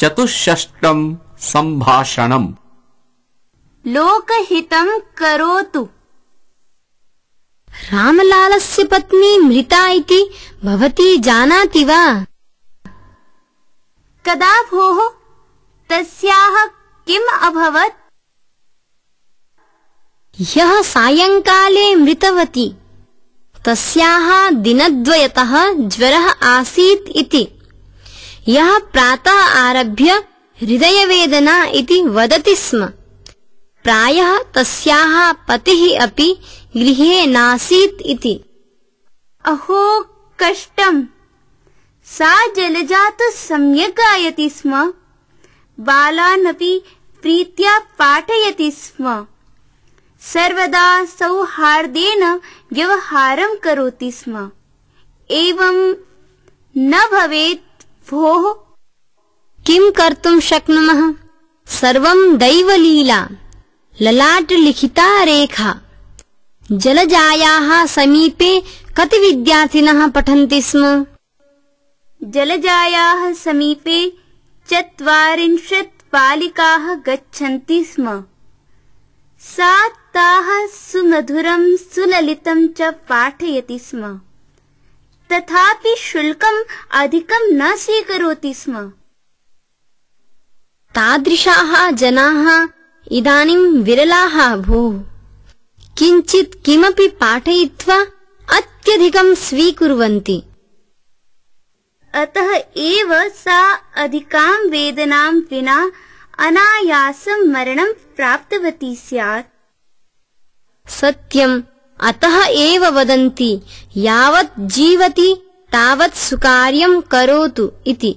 चतुष्षष्टम् सम्भाषणम् लोकहितम् करोतु रामलालस्य पत्नी मृता इति भवती जानाति वा कदा भोः तस्याः किम् अभवत् यः सायङ्काले मृतवती तस्याः दिनद्वयतः ज्वरः आसीत् इति यः प्रातः आरभ्य हृदयवेदना इति वदतिस्म स्म प्रायः तस्याः पतिः अपि गृहे नासीत् इति अहो कष्टम् सा जलजातः सम्यक् गायति स्म बालानपि प्रीत्या पाठयति स्म सर्वदा सौहार्देन व्यवहारम् करोति स्म एवम् न भवेत् भोः किं कर्तुं शक्नुमः सर्वं दैवलीला ललाट लिखिता रेखा जलजायाः समीपे कति विद्यार्थिनः पठन्ति स्म जलजायाः समीपे चत्वारिंशत् बालिकाः गच्छन्ति स्म सा ताः सुमधुरम् सुललितम् च पाठयति स्म तथापि शुल्कम् अधिकं न स्वीकरोति स्म तादृशाः जनाः इदानीं विरलाः भू किञ्चित् किमपि पाठयित्वा अत्यधिकं स्वीकुर्वन्ति अतः एव सा अधिकाम् वेदनाम् विना अनायासम् मरणं प्राप्तवती स्यात् सत्यम् ಅತಃ ವದಂತಿ ಯಾವತ್ ಜೀವತಿ ತಾವತ್ ಕರೋತು ಇತಿ.